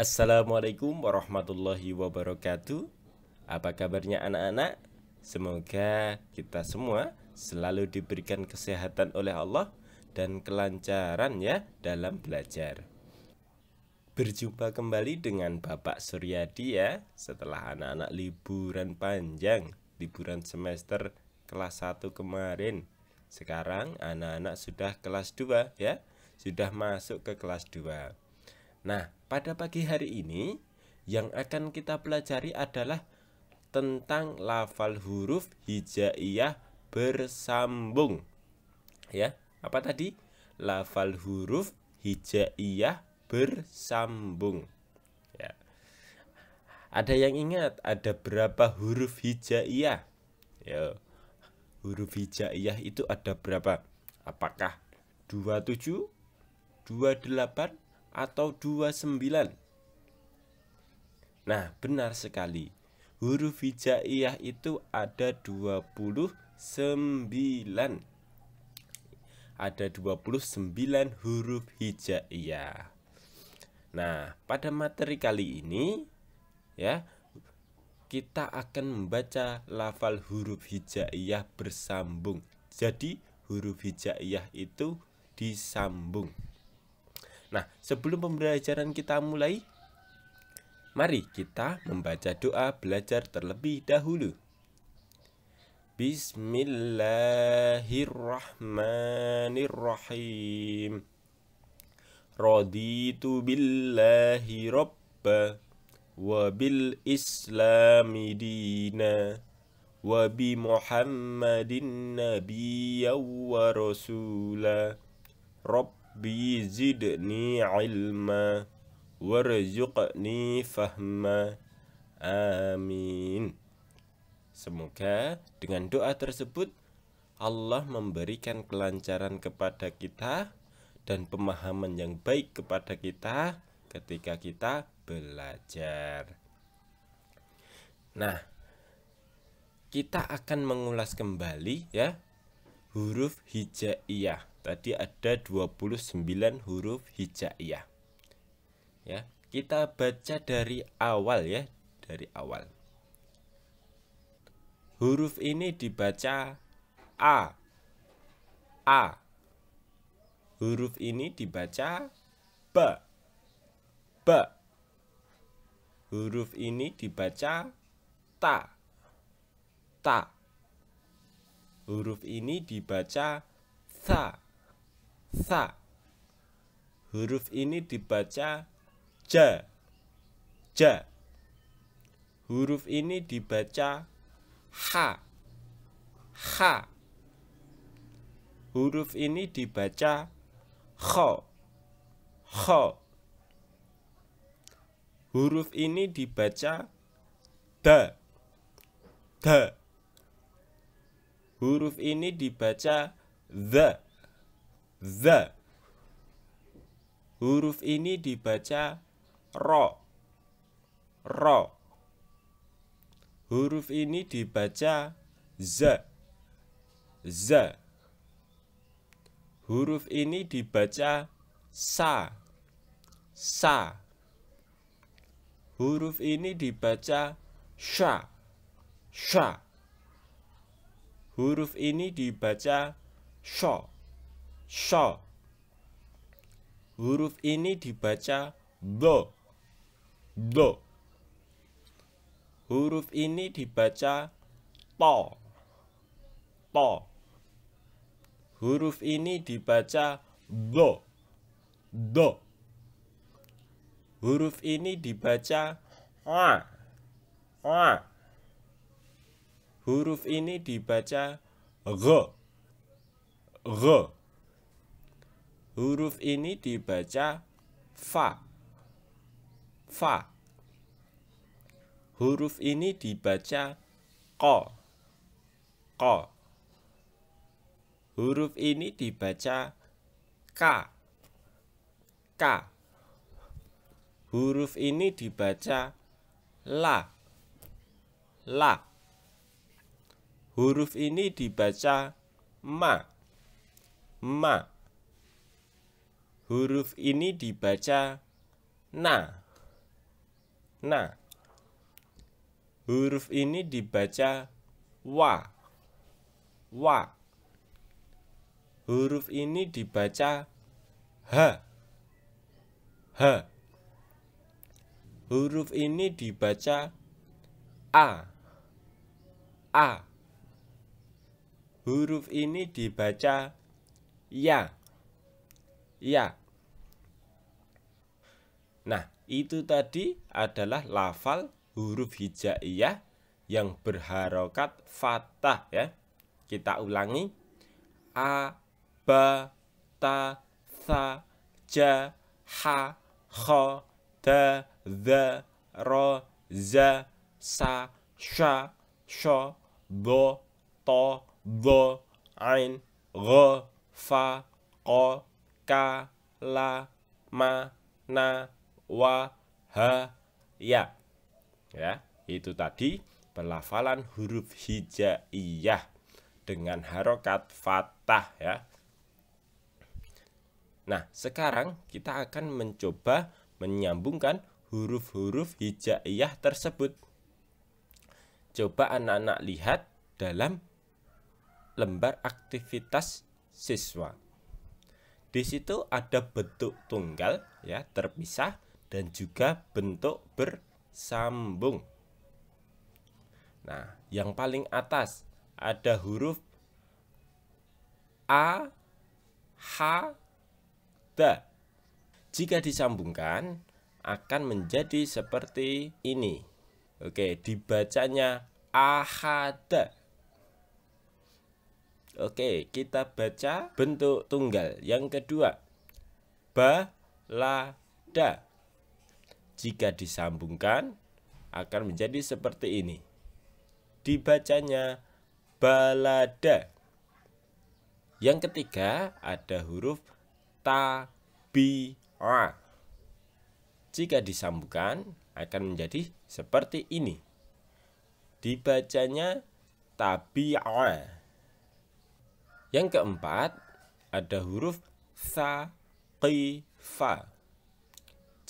Assalamualaikum warahmatullahi wabarakatuh. Apa kabarnya anak-anak? Semoga kita semua selalu diberikan kesehatan oleh Allah dan kelancaran ya dalam belajar. Berjumpa kembali dengan Bapak Suryadi ya setelah anak-anak liburan panjang, liburan semester kelas 1 kemarin. Sekarang anak-anak sudah kelas 2 ya, sudah masuk ke kelas 2 Nah, pada pagi hari ini yang akan kita pelajari adalah tentang lafal huruf hijaiyah bersambung. Ya, apa tadi? Lafal huruf hijaiyah bersambung. Ya. Ada yang ingat ada berapa huruf hijaiyah? Ya. Huruf hijaiyah itu ada berapa? Apakah 27, 28, atau 29. Nah, benar sekali. Huruf hijaiyah itu ada 29. Ada 29 huruf hijaiyah. Nah, pada materi kali ini ya, kita akan membaca lafal huruf hijaiyah bersambung. Jadi, huruf hijaiyah itu disambung. Nah, sebelum pembelajaran kita mulai, mari kita membaca doa belajar terlebih dahulu. Bismillahirrahmanirrahim. Raditu billahi robba wa bil islami dina wa bi Muhammadin nabiyya wa rasula. Rabb Rabbi zidni ilma warzuqni fahma. Amin. Semoga dengan doa tersebut Allah memberikan kelancaran kepada kita dan pemahaman yang baik kepada kita ketika kita belajar. Nah, kita akan mengulas kembali ya huruf hijaiyah tadi ada 29 huruf hijaiyah. Ya, kita baca dari awal ya, dari awal. Huruf ini dibaca A. A. Huruf ini dibaca B. B. Huruf ini dibaca ta. Ta. Huruf ini dibaca sa Sa, Huruf ini dibaca ja. Ja. Huruf ini dibaca ha. Ha. Huruf ini dibaca kho. Kho. Huruf ini dibaca da. Da. Huruf ini dibaca the the. Huruf ini dibaca ro. Ro. Huruf ini dibaca z. Z. Huruf ini dibaca sa. Sa. Huruf ini dibaca sha. Sha. Huruf ini dibaca sho. Sho. Huruf ini dibaca do. Do. Huruf ini dibaca to. To. Huruf ini dibaca do. Do. Huruf ini dibaca a. A. Huruf ini dibaca g. G. Huruf ini dibaca fa. Fa. Huruf ini dibaca ko. Ko. Huruf ini dibaca ka. Ka. Huruf ini dibaca la. La. Huruf ini dibaca ma. Ma Huruf ini dibaca na. Na. Huruf ini dibaca wa. Wa. Huruf ini dibaca ha. Ha. Huruf ini dibaca a. A. Huruf ini dibaca ya. Ya. Nah, itu tadi adalah lafal huruf hijaiyah yang berharokat fathah ya. Kita ulangi a ba ta tha ja ha kha da dha, ra za sa sha sho do to do ain gha fa qa ka la ma na wahaya. Ya, itu tadi pelafalan huruf hijaiyah dengan harokat fathah ya. Nah, sekarang kita akan mencoba menyambungkan huruf-huruf hijaiyah tersebut. Coba anak-anak lihat dalam lembar aktivitas siswa. Di situ ada bentuk tunggal ya terpisah dan juga bentuk bersambung. Nah, yang paling atas ada huruf A, H, D. Jika disambungkan akan menjadi seperti ini. Oke, dibacanya ahad. Oke, kita baca bentuk tunggal. Yang kedua, balada jika disambungkan akan menjadi seperti ini. Dibacanya balada. Yang ketiga ada huruf tabi'a. Jika disambungkan akan menjadi seperti ini. Dibacanya tabi'a. Yang keempat ada huruf saqifa.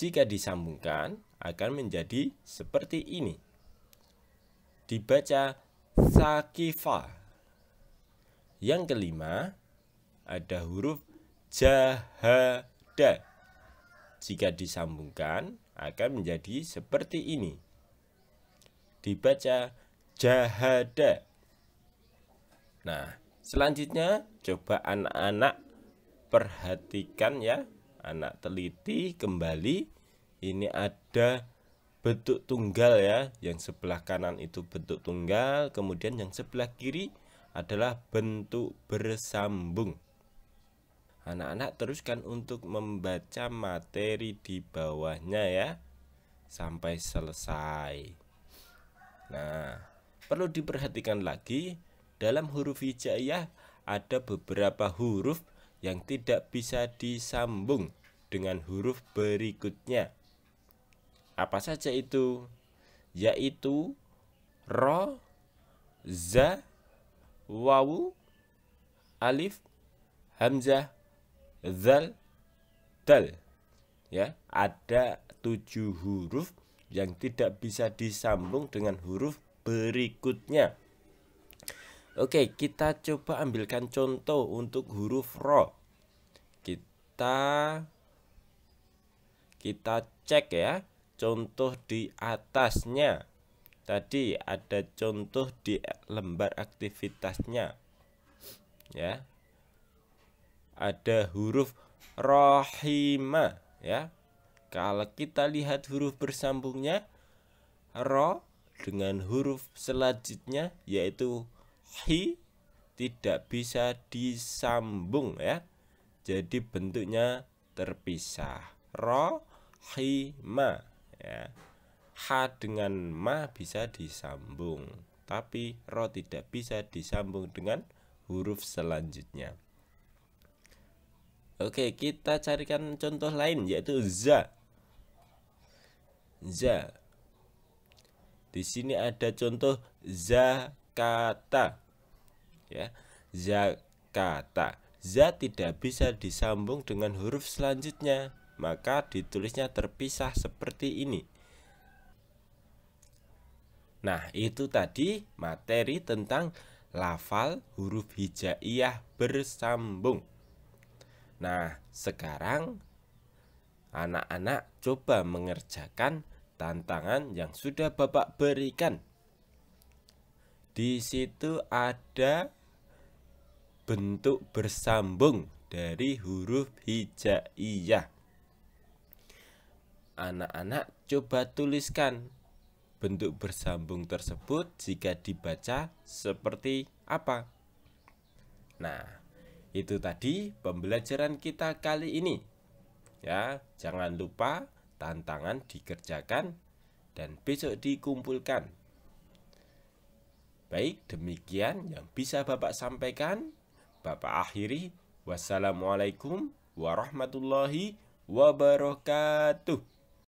Jika disambungkan akan menjadi seperti ini. Dibaca sakifa. Yang kelima ada huruf jahada. Jika disambungkan akan menjadi seperti ini. Dibaca jahada. Nah, selanjutnya coba anak-anak perhatikan ya anak teliti kembali ini ada bentuk tunggal ya yang sebelah kanan itu bentuk tunggal kemudian yang sebelah kiri adalah bentuk bersambung anak-anak teruskan untuk membaca materi di bawahnya ya sampai selesai nah perlu diperhatikan lagi dalam huruf hijaiyah ada beberapa huruf yang tidak bisa disambung dengan huruf berikutnya. Apa saja itu? Yaitu ro, za, wawu, alif, hamzah, zal, dal. Ya, ada tujuh huruf yang tidak bisa disambung dengan huruf berikutnya. Oke, kita coba ambilkan contoh untuk huruf ro. Kita kita cek ya contoh di atasnya. Tadi ada contoh di lembar aktivitasnya. Ya. Ada huruf rohima ya. Kalau kita lihat huruf bersambungnya ro dengan huruf selanjutnya yaitu hi tidak bisa disambung ya. Jadi bentuknya terpisah. Ro hi ma ya. Ha dengan ma bisa disambung, tapi ro tidak bisa disambung dengan huruf selanjutnya. Oke, kita carikan contoh lain yaitu za. Za. Di sini ada contoh zakata ya zakata za tidak bisa disambung dengan huruf selanjutnya maka ditulisnya terpisah seperti ini Nah itu tadi materi tentang lafal huruf hijaiyah bersambung Nah sekarang anak-anak coba mengerjakan tantangan yang sudah Bapak berikan di situ ada bentuk bersambung dari huruf hijaiyah. Anak-anak coba tuliskan bentuk bersambung tersebut jika dibaca seperti apa. Nah, itu tadi pembelajaran kita kali ini. Ya, jangan lupa tantangan dikerjakan dan besok dikumpulkan. Baik, demikian yang bisa Bapak sampaikan. Bapak akhiri. Wassalamualaikum warahmatullahi wabarakatuh.